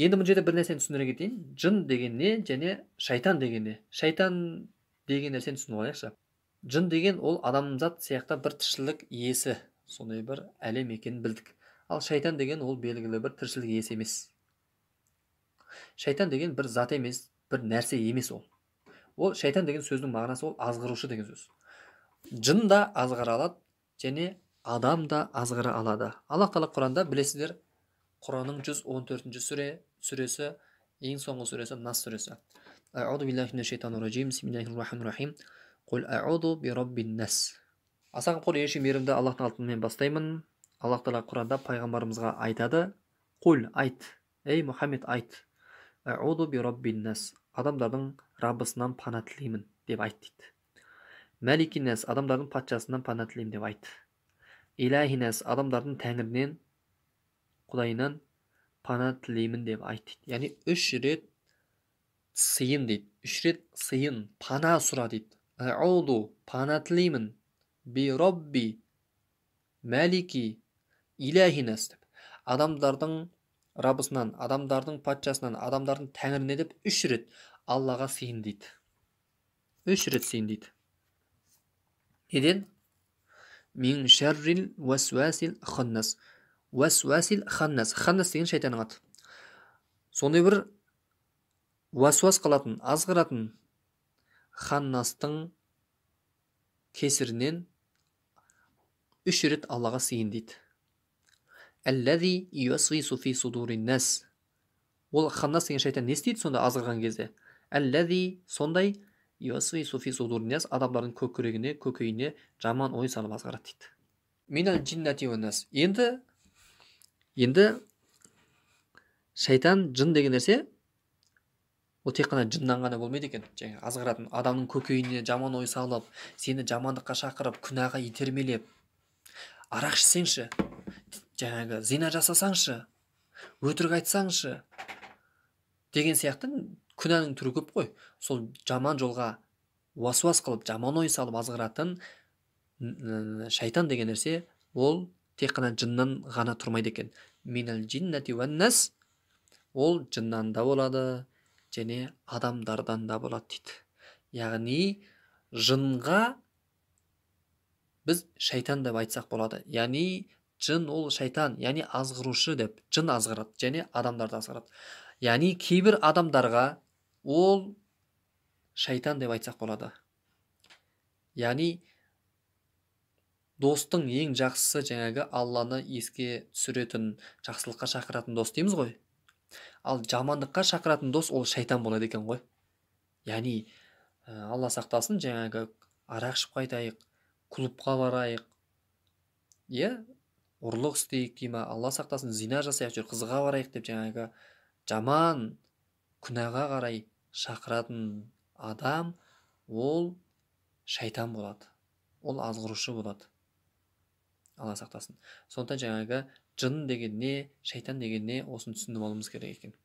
енді бұл жерде бір нәрсені түсіндіре кетейін жын деген не және шайтан деген не шайтан деген нәрсені түсініп алайықшы жын деген ол адамзат сияқты бір тіршілік иесі сондай бір әлем екенін білдік ал шайтан деген ол белгілі бір тіршілік иесі емес шайтан деген бір зат емес бір нәрсе емес ол ол шайтан деген сөздің мағынасы ол азғырушы деген сөз жын да азғыра алады және адам да азғыра алады аллах тағала құранда білесіздер құранның 114 сүре сүресі ең соңғы сүресі нас сүресі әуду биллахи мина шайтани ражим бисмиллахи рахмани рахим қул әуду би раббин нас аса қамқор ерші мейірімді аллахтың атымен бастаймын аллах тағала құранда пайғамбарымызға айтады құл айт ей мұхаммед айт әуду би раббин адамдардың раббысынан пана тілеймін деп айт дейді мәликинәс адамдардың патшасынан пана тілеймін деп айт иләхинәс адамдардың тәңірінен құдайынан пана тілеймін деп айт дейді яғни үш рет сыйын дейді үш рет сыйын пана сұра дейді ауду пана тілеймін би робби мәлики деп адамдардың раббысынан адамдардың патшасынан адамдардың тәңіріне деп үш рет аллаға сыйын дейді үш рет сыйын дейді неден уәсуәсил ханнас ханнас деген шайтанның аты сондай бір уәсуәс қылатын азғыратын ханнастың кесірінен үш рет аллаға сыйын дейді ол ханнас деген шайтан не істейді сонда азғырған кезде әлләди сондай адамдардың көкірегіне көкейіне жаман ой салып азғырады дейді енді енді шайтан жын деген нәрсе ол тек қана жыннан ғана болмайды екен жаңағы азғыратын адамның көкейіне жаман ой салып сені жамандыққа шақырып күнәға итермелеп арақ ішсеңші жаңағы зина жасасаңшы өтірік айтсаңшы деген сияқты күнәнің түрі көп қой сол жаман жолға уасуас қылып жаман ой салып азғыратын шайтан деген нәрсе ол тек қана жыннан ғана тұрмайды екен минал джиннати ол жыннан да болады және адамдардан да болады дейді яғни жынға біз шайтан деп айтсақ болады яғни жын ол шайтан яғни азғырушы деп жын азғырады және адамдарды азғырады яғни кейбір адамдарға ол шайтан деп айтсақ болады яғни достың ең жақсысы жаңағы алланы еске түсіретін жақсылыққа шақыратын дос дейміз ғой ал жамандыққа шақыратын дос ол шайтан болады екен ғой яғни алла сақтасын жаңағы арақ ішіп қайтайық клубқа барайық иә ұрлық істейік дей алла сақтасын зина жасайық жүр қызға барайық деп жаңағы жаман күнәға қарай шақыратын адам ол шайтан болады ол азғырушы болады алла сақтасын сондықтан жаңағы жын деген не шайтан деген не осыны түсініп алуымыз керек екен